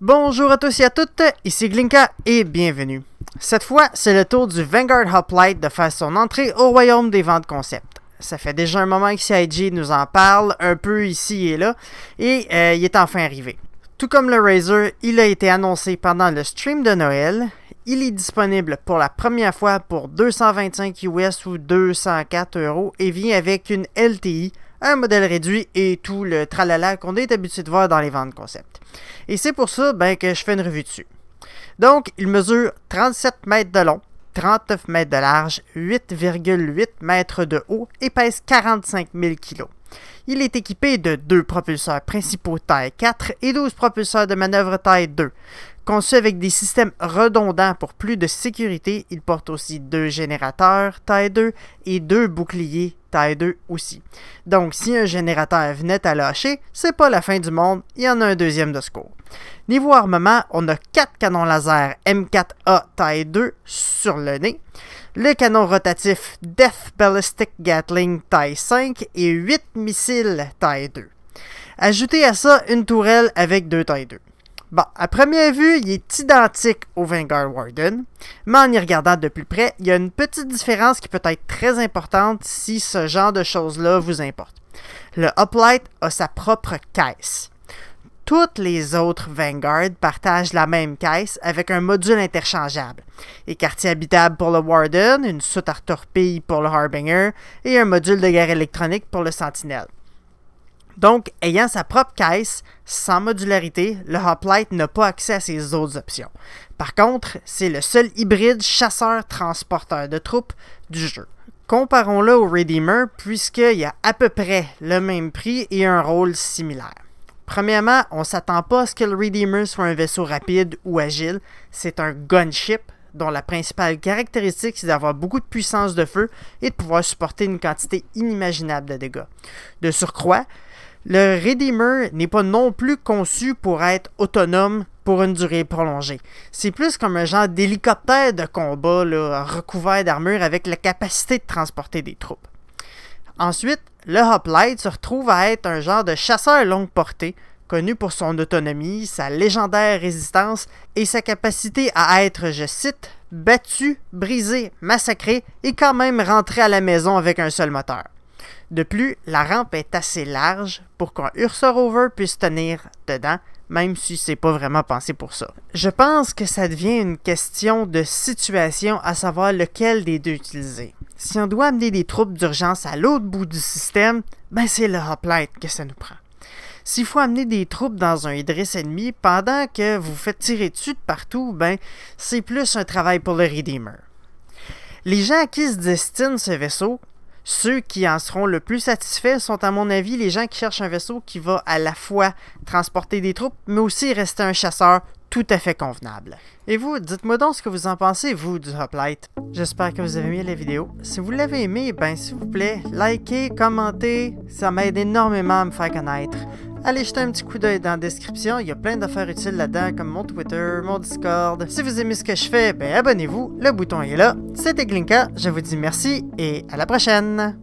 Bonjour à tous et à toutes, ici Glinka et bienvenue. Cette fois, c'est le tour du Vanguard Hoplite de faire son entrée au royaume des ventes concept. Ça fait déjà un moment que CIG nous en parle, un peu ici et là, et euh, il est enfin arrivé. Tout comme le Razer, il a été annoncé pendant le stream de Noël. Il est disponible pour la première fois pour 225 US ou 204 euros et vient avec une LTI un modèle réduit et tout le tralala qu'on est habitué de voir dans les ventes concept. Et c'est pour ça ben, que je fais une revue dessus. Donc, il mesure 37 mètres de long, 39 mètres de large, 8,8 mètres de haut et pèse 45 000 kg. Il est équipé de deux propulseurs principaux taille 4 et 12 propulseurs de manœuvre taille 2, Conçu avec des systèmes redondants pour plus de sécurité, il porte aussi deux générateurs taille 2 et deux boucliers taille 2 aussi. Donc si un générateur venait à lâcher, c'est pas la fin du monde, il y en a un deuxième de secours. Niveau armement, on a quatre canons laser M4A taille 2 sur le nez, le canon rotatif Death Ballistic Gatling taille 5 et 8 missiles taille 2. Ajoutez à ça une tourelle avec deux tailles 2. Bon, à première vue, il est identique au Vanguard Warden, mais en y regardant de plus près, il y a une petite différence qui peut être très importante si ce genre de choses-là vous importe. Le Uplight a sa propre caisse. Toutes les autres Vanguard partagent la même caisse avec un module interchangeable. Et quartier habitable pour le Warden, une soute à torpille pour le Harbinger et un module de guerre électronique pour le Sentinel. Donc, ayant sa propre caisse, sans modularité, le Hoplite n'a pas accès à ses autres options. Par contre, c'est le seul hybride chasseur-transporteur de troupes du jeu. Comparons-le au Redeemer, puisqu'il a à peu près le même prix et un rôle similaire. Premièrement, on ne s'attend pas à ce que le Redeemer soit un vaisseau rapide ou agile, c'est un gunship dont la principale caractéristique c'est d'avoir beaucoup de puissance de feu et de pouvoir supporter une quantité inimaginable de dégâts. De surcroît, le Redeemer n'est pas non plus conçu pour être autonome pour une durée prolongée. C'est plus comme un genre d'hélicoptère de combat recouvert d'armure avec la capacité de transporter des troupes. Ensuite, le Hoplite se retrouve à être un genre de chasseur longue portée, connu pour son autonomie, sa légendaire résistance et sa capacité à être, je cite, battu, brisé, massacré et quand même rentré à la maison avec un seul moteur. De plus, la rampe est assez large pour qu'un Ursa Rover puisse tenir dedans, même si c'est pas vraiment pensé pour ça. Je pense que ça devient une question de situation à savoir lequel des deux utiliser. Si on doit amener des troupes d'urgence à l'autre bout du système, ben c'est le hoplite que ça nous prend. S'il faut amener des troupes dans un Idris ennemi pendant que vous faites tirer dessus de partout, ben c'est plus un travail pour le Redeemer. Les gens à qui se destine ce vaisseau ceux qui en seront le plus satisfaits sont, à mon avis, les gens qui cherchent un vaisseau qui va à la fois transporter des troupes, mais aussi rester un chasseur tout à fait convenable. Et vous, dites-moi donc ce que vous en pensez, vous, du Hoplite. J'espère que vous avez aimé la vidéo. Si vous l'avez aimé, ben s'il vous plaît, likez, commentez, ça m'aide énormément à me faire connaître. Allez jeter un petit coup d'œil dans la description, il y a plein d'affaires utiles là-dedans comme mon Twitter, mon Discord. Si vous aimez ce que je fais, ben abonnez-vous, le bouton est là. C'était Glinka, je vous dis merci et à la prochaine!